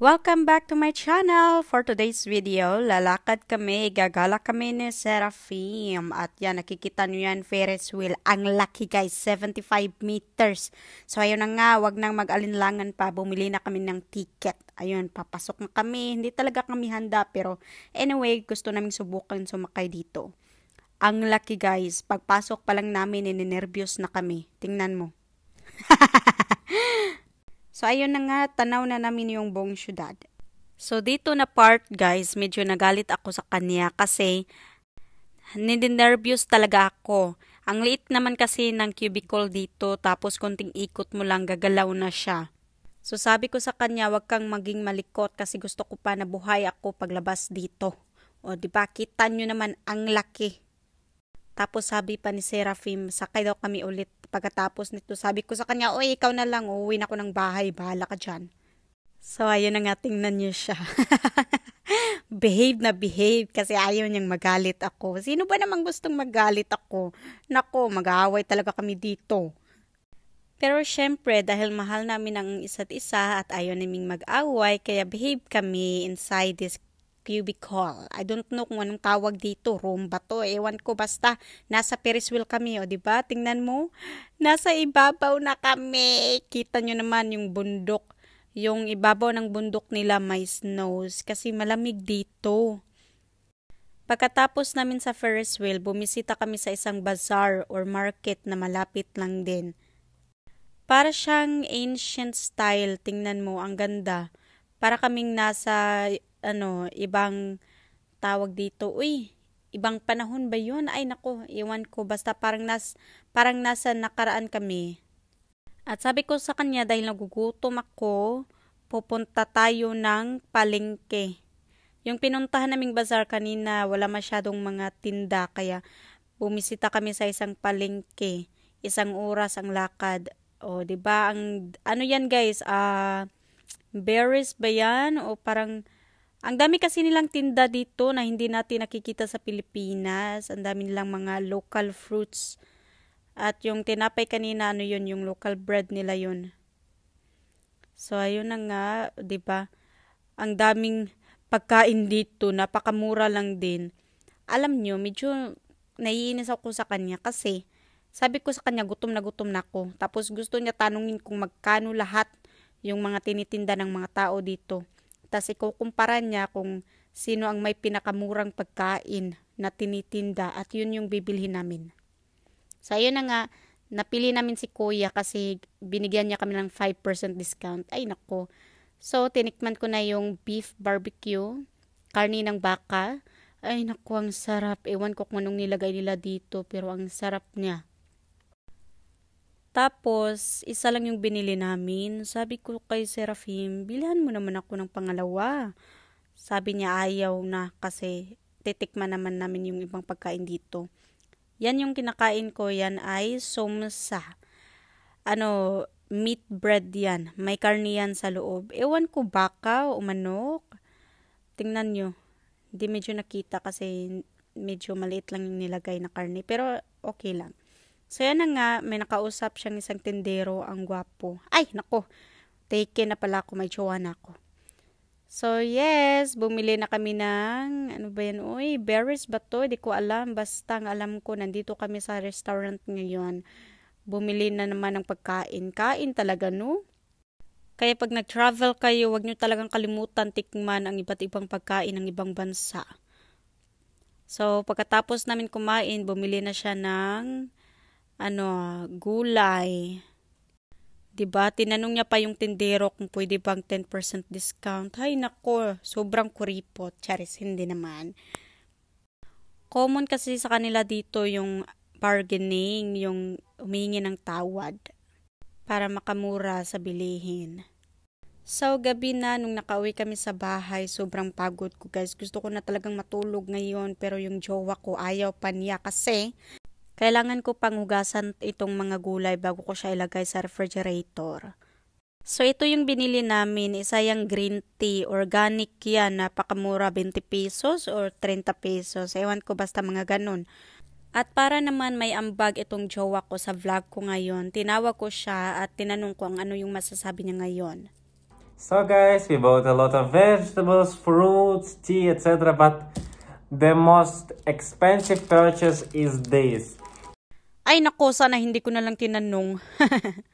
Welcome back to my channel! For today's video, lalakad kami, gagala kami ni Seraphim. At yan, nakikita nyo yan, Ferris wheel. Ang laki guys, 75 meters. So ayun na nga, wag nang mag-alinlangan pa. Bumili na kami ng ticket. Ayun, papasok na kami. Hindi talaga kami handa, pero anyway, gusto namin subukan sumakay dito. Ang laki guys, pagpasok pa lang namin, ninenervyos na kami. Tingnan mo. So, ayun na nga, tanaw na namin yung buong syudad. So, dito na part, guys, medyo nagalit ako sa kanya kasi nidinervyos talaga ako. Ang liit naman kasi ng cubicle dito, tapos konting ikot mo lang, gagalaw na siya. So, sabi ko sa kanya, wag kang maging malikot kasi gusto ko pa na buhay ako paglabas dito. O, di ba? Kita nyo naman, ang laki. Tapos sabi pa ni Seraphim, sakay daw kami ulit Pagkatapos nito, sabi ko sa kanya, oy, ikaw na lang, uuwi na ako ng bahay, bahala ka dyan. So, ayun ang ating niyo siya. behave na behave kasi ayaw niyang magalit ako. Sino ba namang gustong magalit ako? Nako, mag-aaway talaga kami dito. Pero syempre, dahil mahal namin ang isa't isa at ayaw naming mag aaway kaya behave kami inside this cubicle. I don't know kung anong tawag dito, room ba to? Ewan ko basta nasa Ferris wheel kami, o oh, di ba? Tingnan mo, nasa ibabaw na kami. Kita nyo naman yung bundok, yung ibabaw ng bundok nila may snows kasi malamig dito. Pagkatapos namin sa Ferris wheel, bumisita kami sa isang bazaar or market na malapit lang din. Para siyang ancient style, tingnan mo, ang ganda. Para kaming nasa ano, ibang tawag dito. Uy, ibang panahon ba yun? Ay nako, iwan ko. Basta parang, nas, parang nasa nakaraan kami. At sabi ko sa kanya dahil nagugutom ako, pupunta tayo ng palengke. Yung pinuntahan naming bazar kanina, wala masyadong mga tinda kaya bumisita kami sa isang palengke. Isang oras ang lakad. O, oh, 'di ba? Ang ano 'yan, guys? Ah, uh, berries ba 'yan o parang ang dami kasi nilang tinda dito na hindi natin nakikita sa Pilipinas. Ang dami nilang mga local fruits. At yung tinapay kanina, ano yun, yung local bread nila yun. So, ayun na nga, ba diba? Ang daming pagkain dito, napakamura lang din. Alam nyo, medyo naiinis ako sa kanya kasi sabi ko sa kanya, gutom na gutom na ako. Tapos gusto niya tanungin kung magkano lahat yung mga tinitinda ng mga tao dito. Tapos ikukumpara niya kung sino ang may pinakamurang pagkain na tinitinda at yun yung bibilhin namin. So, ayun na nga, napili namin si kuya kasi binigyan niya kami ng 5% discount. Ay, nako. So, tinikman ko na yung beef barbecue, karni ng baka. Ay, naku, ang sarap. Ewan ko kung anong nilagay nila dito, pero ang sarap niya. Tapos, isa lang yung binili namin. Sabi ko kay Seraphim, bilhan mo naman ako ng pangalawa. Sabi niya ayaw na kasi titikman naman namin yung ibang pagkain dito. Yan yung kinakain ko, yan ay somsa. Ano, meat bread yan. May karne yan sa loob. Ewan ko baka o manok. Tingnan nyo. Hindi medyo nakita kasi medyo maliit lang yung nilagay na karne. Pero okay lang. So, yan na nga, may nakausap siyang isang tindero, ang gwapo. Ay, nako, taken na pala ako, may jowa na ako. So, yes, bumili na kami ng, ano ba yan, uy, berries ba to? Hindi ko alam, basta ang alam ko, nandito kami sa restaurant ngayon. Bumili na naman ng pagkain. Kain talaga, no? Kaya pag nag-travel kayo, huwag nyo talagang kalimutan tikman ang iba't ibang pagkain ng ibang bansa. So, pagkatapos namin kumain, bumili na siya ng ano, ah, gulay. Diba? Tinanong niya pa yung tindero kung pwede bang 10% discount. Hay nako, sobrang kuripot. Charis, hindi naman. Common kasi sa kanila dito yung bargaining, yung humingi ng tawad para makamura sa bilihin. So, gabi na, nung nakauwi kami sa bahay, sobrang pagod ko guys. Gusto ko na talagang matulog ngayon, pero yung jowa ko ayaw pa niya kasi kailangan ko pang hugasan itong mga gulay bago ko siya ilagay sa refrigerator. So ito yung binili namin, isa yung green tea, organic yan, napakamura, 20 pesos or 30 pesos, ewan ko basta mga ganun. At para naman may ambag itong jowa ko sa vlog ko ngayon, tinawa ko siya at tinanong ko ang ano yung masasabi niya ngayon. So guys, we bought a lot of vegetables, fruits, tea, etc. But the most expensive purchase is this. Ay nako, sana hindi ko na lang tinanong.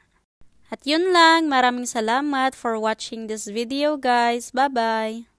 At yun lang, maraming salamat for watching this video guys. Bye-bye!